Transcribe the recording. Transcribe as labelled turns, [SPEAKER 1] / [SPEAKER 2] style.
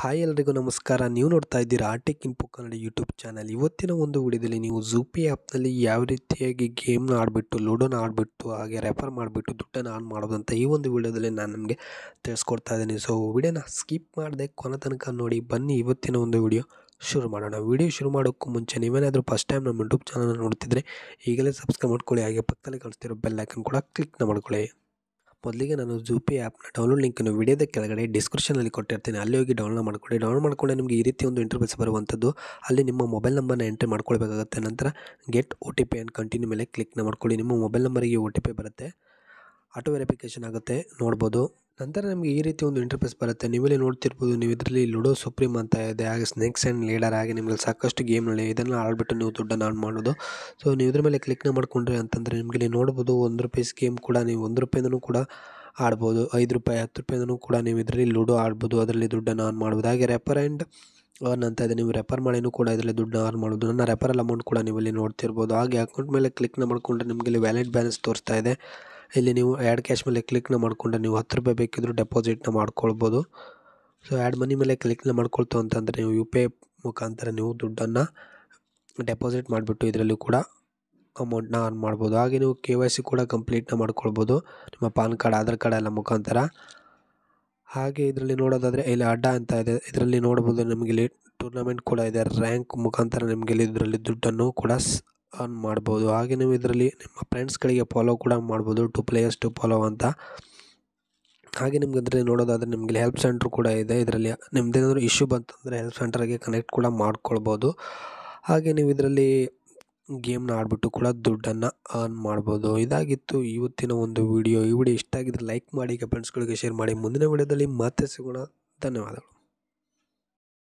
[SPEAKER 1] hi ಎಲ್ರಿಗೂ ನಮಸ್ಕಾರ ನೀವು ನೋಡ್ತಾ ಇದ್ದೀರಾ ಆರ್ಟಿಕ್ ಕಿಂಪು ಕನ್ನಡ ಯೂಟ್ಯೂಬ್ ಚಾನಲ್ ಇವತ್ತಿನ ಒಂದು ವಿಡಿಯೋದಲ್ಲಿ ನೀವು ಝೂಪಿ ಆ್ಯಪ್ನಲ್ಲಿ ಯಾವ ರೀತಿಯಾಗಿ ಗೇಮ್ನ ಆಡಿಬಿಟ್ಟು ಲೂಡೋನ ಆಡಿಬಿಟ್ಟು ಹಾಗೆ ರೆಫರ್ ಮಾಡಿಬಿಟ್ಟು ದುಡ್ಡನ್ನು ಆನ್ ಮಾಡೋದಂತ ಈ ಒಂದು ವಿಡಿಯೋದಲ್ಲಿ ನಾನು ನಿಮಗೆ ತಿಳಿಸ್ಕೊಡ್ತಾ ಇದ್ದೀನಿ ಸೊ ವಿಡಿಯೋನ ಸ್ಕಿಪ್ ಮಾಡಿದೆ ಕೊನೆ ತನಕ ನೋಡಿ ಬನ್ನಿ ಇವತ್ತಿನ ಒಂದು ವಿಡಿಯೋ ಶುರು ಮಾಡೋಣ ವಿಡಿಯೋ ಶುರು ಮಾಡೋಕ್ಕೂ ಮುಂಚೆ ನೀವೇನಾದರೂ ಫಸ್ಟ್ ಟೈಮ್ ನಮ್ಮ ಯೂಟ್ಯೂಬ್ ಚಾನಲ್ನ ನೋಡ್ತಿದ್ರೆ ಈಗಲೇ ಸಬ್ಸ್ಕ್ರೈಬ್ ಮಾಡ್ಕೊಳ್ಳಿ ಹಾಗೆ ಪಕ್ಕದಲ್ಲಿ ಬೆಲ್ ಬೆಲ್ಲೈಕನ್ ಕೂಡ ಕ್ಲಿಕ್ನ ಮಾಡ್ಕೊಳ್ಳಿ ಮೊದಲಿಗೆ ನಾನು ಜೂಪಿ ಆ್ಯಪ್ನ ಡೌನ್ಲೋಡ್ ಲಿಂಕನ್ನು ವಿಡಿಯೋದ ಕೆಳಗಡೆ ಡಿಸ್ಕ್ರಿಪ್ಷನಲ್ಲಿ ಕೊಟ್ಟಿರ್ತೀನಿ ಅಲ್ಲಿ ಹೋಗಿ ಡೌನ್ಲೋಡ್ ಮಾಡಿಕೊಳ್ಳಿ ಡೌನ್ಲೋಡ್ ಮಾಡ್ಕೊಂಡೆ ನಿಮಗೆ ಈ ರೀತಿ ಒಂದು ಇಂಟರ್ಫೇಸ್ ಬರುವಂಥದ್ದು ಅಲ್ಲಿ ನಿಮ್ಮ ಮೊಬೈಲ್ ನಂಬರ್ನ ಎಂಟ್ರಿ ಮಾಡ್ಕೊಳ್ಬೇಕಾಗುತ್ತೆ ನಂತರ get O T P and continue ಮೇಲೆ ಕ್ಲಿಕ್ನ ಮಾಡ್ಕೊಳ್ಳಿ ನಿಮ್ಮ ಮೊಬೈಲ್ ನಂಬರಿಗೆ ಒ ಟಿ ಪಿ ಬರುತ್ತೆ ಆಟೋ ವೆರಿಫಿಕೇಷನ್ ಆಗುತ್ತೆ ನೋಡ್ಬೋದು ನಂತರ ನಮಗೆ ಈ ರೀತಿ ಒಂದು ಇಂಟರ್ಫೇಸ್ ಬರುತ್ತೆ ನೀವಲ್ಲಿ ನೋಡ್ತಿರ್ಬೋದು ನೀವು ಇದರಲ್ಲಿ ಲುಡೋ ಸುಪ್ರೀಮ್ ಅಂತ ಇದೆ ಹಾಗೆ ಸ್ನೇಕ್ಸ್ ಆ್ಯಂಡ್ ಲೀಡರ್ ಆಗಿ ನಿಮಗೆ ಸಾಕಷ್ಟು ಗೇಮ್ನಲ್ಲಿ ಇದನ್ನು ಆಡ್ಬಿಟ್ಟು ನೀವು ದುಡ್ಡನ್ನು ಆನ್ ಮಾಡೋದು ಸೊ ನೀವು ಇದ್ರ ಮೇಲೆ ಕ್ಲಿಕ್ನ ಮಾಡಿಕೊಂಡ್ರೆ ಅಂತಂದರೆ ನಿಮಗೆ ಇಲ್ಲಿ ನೋಡ್ಬೋದು ಒಂದು ರೂಪಾಯಿ ಗೇಮ್ ಕೂಡ ನೀವು ಒಂದು ರೂಪಾಯಿಂದನೂ ಕೂಡ ಆಡ್ಬೋದು ಐದು ರೂಪಾಯಿ ಹತ್ತು ರೂಪಾಯಿಂದನೂ ಕೂಡ ನೀವು ಇದರಲ್ಲಿ ಲೂಡೋ ಆಡ್ಬೋದು ಅದರಲ್ಲಿ ದುಡ್ಡನ್ನು ಆನ್ ಮಾಡ್ಬೋದು ಹಾಗೆ ರೆಫರ್ ಆ್ಯಂಡ್ ಆನ್ ಅಂತ ಇದೆ ನೀವು ರೆಫರ್ ಮಾಡಿನೂ ಕೂಡ ಇದರಲ್ಲಿ ದುಡ್ಡು ಆನ್ ಮಾಡೋದು ನನ್ನ ರೆಫರಲ್ ಅಮೌಂಟ್ ಕೂಡ ನೀವು ಇಲ್ಲಿ ನೋಡ್ತಿರ್ಬೋದು ಹಾಗೆ ಅಕೌಂಟ್ ಮೇಲೆ ಕ್ಲಿಕ್ನ ಮಾಡಿಕೊಂಡ್ರೆ ನಿಮಗೆ ಇಲ್ಲಿ ವ್ಯಾಲೆಟ್ ಬ್ಯಾಲೆನ್ಸ್ ತೋರಿಸ್ತಾ ಇದೆ ಇಲ್ಲಿ ನೀವು ಆ್ಯಡ್ ಕ್ಯಾಶ್ ಮೇಲೆ ಕ್ಲಿಕ್ನ ಮಾಡಿಕೊಂಡು ನೀವು ಹತ್ತು ರೂಪಾಯಿ ಬೇಕಿದ್ದರೂ ಡೆಪಾಸಿಟ್ನ ಮಾಡ್ಕೊಳ್ಬೋದು ಸೊ ಆ್ಯಡ್ ಮನಿ ಮೇಲೆ ಕ್ಲಿಕ್ನ ಮಾಡ್ಕೊಳ್ತು ಅಂತಂದರೆ ನೀವು ಯು ಪಿ ಐ ಮುಖಾಂತರ ನೀವು ದುಡ್ಡನ್ನು ಡೆಪಾಸಿಟ್ ಮಾಡಿಬಿಟ್ಟು ಇದರಲ್ಲೂ ಕೂಡ ಅಮೌಂಟ್ನ ಆನ್ ಮಾಡ್ಬೋದು ಹಾಗೆ ನೀವು ಕೆ ವೈ ಸಿ ಕೂಡ ಕಂಪ್ಲೀಟ್ನ ಮಾಡ್ಕೊಳ್ಬೋದು ನಿಮ್ಮ ಪಾನ್ ಕಾರ್ಡ್ ಆಧಾರ್ ಕಾರ್ಡ್ ಎಲ್ಲ ಮುಖಾಂತರ ಹಾಗೆ ಇದರಲ್ಲಿ ನೋಡೋದಾದರೆ ಇಲ್ಲಿ ಅಡ್ಡ ಅಂತ ಇದೆ ಇದರಲ್ಲಿ ನೋಡ್ಬೋದು ನಮಗೆ ಇಲ್ಲಿ ಟೂರ್ನಮೆಂಟ್ ಕೂಡ ಇದೆ ರ್ಯಾಂಕ್ ಮುಖಾಂತರ ನಿಮಗೆ ಇಲ್ಲಿ ಇದರಲ್ಲಿ ದುಡ್ಡನ್ನು ಕೂಡ ಅರ್ನ್ ಮಾಡ್ಬೋದು ಹಾಗೆ ನೀವು ಇದರಲ್ಲಿ ನಿಮ್ಮ ಫ್ರೆಂಡ್ಸ್ಗಳಿಗೆ ಫಾಲೋ ಕೂಡ ಮಾಡ್ಬೋದು ಟು ಪ್ಲೇಯರ್ಸ್ ಟು ಫಾಲೋ ಅಂತ ಹಾಗೆ ನಿಮ್ಗೆ ನೋಡೋದಾದ್ರೆ ನೋಡೋದಾದರೆ ನಿಮಗೆ ಹೆಲ್ಪ್ ಸೆಂಟ್ರ್ ಕೂಡ ಇದೆ ಇದರಲ್ಲಿ ನಿಮ್ಮದೇನಾದರೂ ಇಶ್ಯೂ ಬಂತಂದರೆ ಹೆಲ್ಪ್ ಸೆಂಟ್ರಿಗೆ ಕನೆಕ್ಟ್ ಕೂಡ ಮಾಡ್ಕೊಳ್ಬೋದು ಹಾಗೆ ನೀವು ಇದರಲ್ಲಿ ಗೇಮ್ನ ಆಡಿಬಿಟ್ಟು ಕೂಡ ದುಡ್ಡನ್ನು ಅರ್ನ್ ಮಾಡ್ಬೋದು ಇದಾಗಿತ್ತು ಇವತ್ತಿನ ಒಂದು ವಿಡಿಯೋ ಈ ವಿಡಿಯೋ ಇಷ್ಟ ಆಗಿದ್ರೆ ಲೈಕ್ ಮಾಡಿ ಫ್ರೆಂಡ್ಸ್ಗಳಿಗೆ ಶೇರ್ ಮಾಡಿ ಮುಂದಿನ ವಿಡಿಯೋದಲ್ಲಿ ಮತ್ತೆ ಸಿಗೋಣ ಧನ್ಯವಾದಗಳು